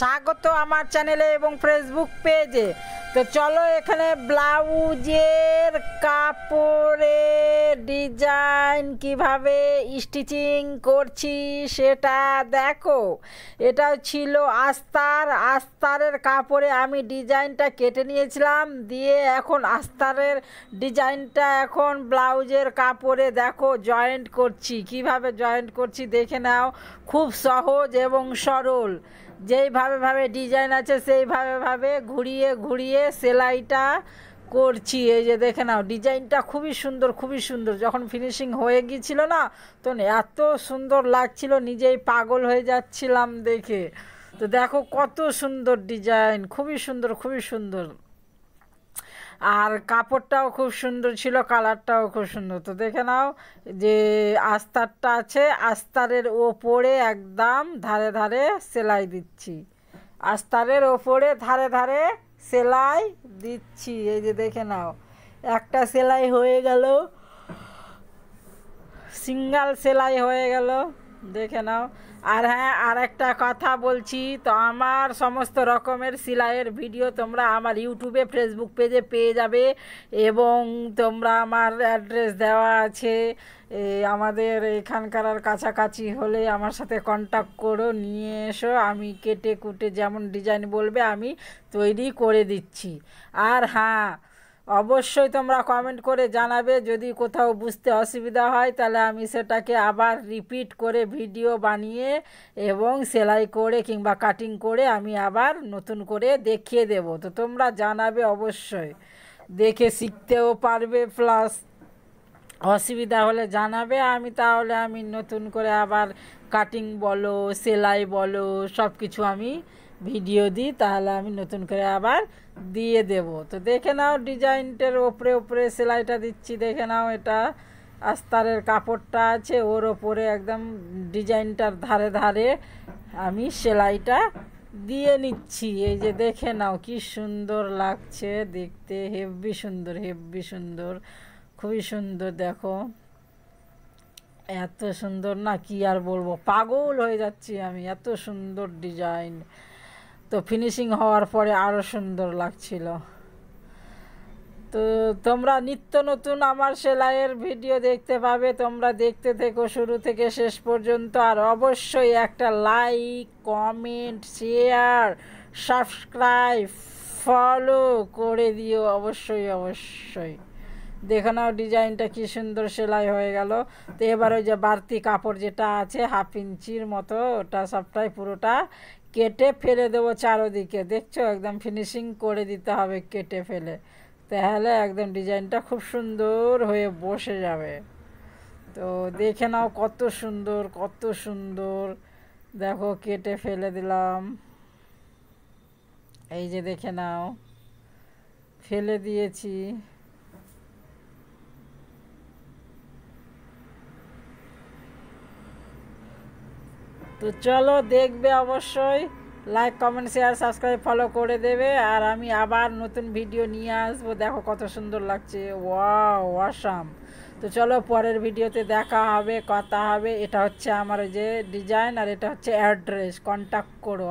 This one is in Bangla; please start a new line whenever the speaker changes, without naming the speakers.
স্বাগত আমার চ্যানেলে এবং ফেসবুক পেজে তো চলো এখানে ব্লাউজের কাপড়ে ডিজাইন কিভাবে স্টিচিং করছি সেটা দেখো এটা ছিল আস্তার আস্তারের কাপড়ে আমি ডিজাইনটা কেটে নিয়েছিলাম দিয়ে এখন আস্তারের ডিজাইনটা এখন ব্লাউজের কাপড়ে দেখো জয়েন্ট করছি কিভাবে জয়েন্ট করছি দেখে নাও খুব সহজ এবং সরল যেইভাবে ভাবে ডিজাইন আছে সেইভাবে ভাবে ঘুরিয়ে ঘুরিয়ে সেলাইটা করছি এই যে দেখে নাও ডিজাইনটা খুবই সুন্দর খুবই সুন্দর যখন ফিনিশিং হয়ে গিয়েছিল না তখন এত সুন্দর লাগছিল নিজেই পাগল হয়ে যাচ্ছিলাম দেখে তো দেখো কত সুন্দর ডিজাইন খুবই সুন্দর খুবই সুন্দর আর কাপড়টাও খুব সুন্দর ছিল কালারটাও খুব সুন্দর তো দেখে নাও যে আস্তারটা আছে আস্তারের ওপরে একদম ধারে ধারে সেলাই দিচ্ছি আস্তারের ওপরে ধারে ধারে সেলাই দিচ্ছি এই যে দেখে নাও একটা সেলাই হয়ে গেল সিঙ্গাল সেলাই হয়ে গেল দেখে নাও আর হ্যাঁ আর একটা কথা বলছি তো আমার সমস্ত রকমের সেলাইয়ের ভিডিও তোমরা আমার ইউটিউবে ফেসবুক পেজে পেয়ে যাবে এবং তোমরা আমার অ্যাড্রেস দেওয়া আছে আমাদের এখানকার আর কাছাকাছি হলে আমার সাথে কন্ট্যাক্ট করো নিয়ে এসো আমি কেটে কুটে যেমন ডিজাইন বলবে আমি তৈরি করে দিচ্ছি আর হ্যাঁ অবশ্যই তোমরা কমেন্ট করে জানাবে যদি কোথাও বুঝতে অসুবিধা হয় তাহলে আমি সেটাকে আবার রিপিট করে ভিডিও বানিয়ে এবং সেলাই করে কিংবা কাটিং করে আমি আবার নতুন করে দেখিয়ে দেব তো তোমরা জানাবে অবশ্যই দেখে শিখতেও পারবে প্লাস অসুবিধা হলে জানাবে আমি তাহলে আমি নতুন করে আবার কাটিং বলো সেলাই বলো সব কিছু আমি ভিডিও দিই তাহলে আমি নতুন করে আবার দিয়ে দেব তো দেখে নাও ডিজাইনটার ওপরে ওপরে সেলাইটা দিচ্ছি দেখে নাও এটা আস্তারের কাপড়টা আছে ওর ওপরে একদম ডিজাইনটার ধারে ধারে আমি সেলাইটা দিয়ে নিচ্ছি এই যে দেখে নাও কি সুন্দর লাগছে দেখতে হেভি সুন্দর হেভি সুন্দর খুবই সুন্দর দেখো এত সুন্দর না কি আর বলবো পাগল হয়ে যাচ্ছি আমি এত সুন্দর ডিজাইন তো ফিনিশিং হওয়ার পরে আরও সুন্দর লাগছিল তো তোমরা নিত্য নতুন আমার সেলাইয়ের ভিডিও দেখতে পাবে তোমরা দেখতে থেকো শুরু থেকে শেষ পর্যন্ত আর অবশ্যই একটা like comment share subscribe follow করে দিও অবশ্যই অবশ্যই দেখো নাও ডিজাইনটা কি সুন্দর সেলাই হয়ে গেল তো এবার ওই যে বাড়তি কাপড় যেটা আছে হাফ ইঞ্চির মতো ওটা সবটাই পুরোটা কেটে ফেলে দেবো চারোদিকে দেখছো একদম ফিনিশিং করে দিতে হবে কেটে ফেলে তাহলে একদম ডিজাইনটা খুব সুন্দর হয়ে বসে যাবে তো দেখে নাও কত সুন্দর কত সুন্দর দেখো কেটে ফেলে দিলাম এই যে দেখে নাও ফেলে দিয়েছি তো চলো দেখবে অবশ্যই like comment share subscribe follow করে দেবে আর আমি আবার নতুন ভিডিও নিয়ে আসবো দেখো কত সুন্দর লাগছে ওয়াও অসম তো চলো পরের ভিডিওতে দেখা হবে কথা হবে এটা হচ্ছে আমার যে ডিজাইন আর এটা হচ্ছে অ্যাড্রেস কন্ট্যাক্ট করো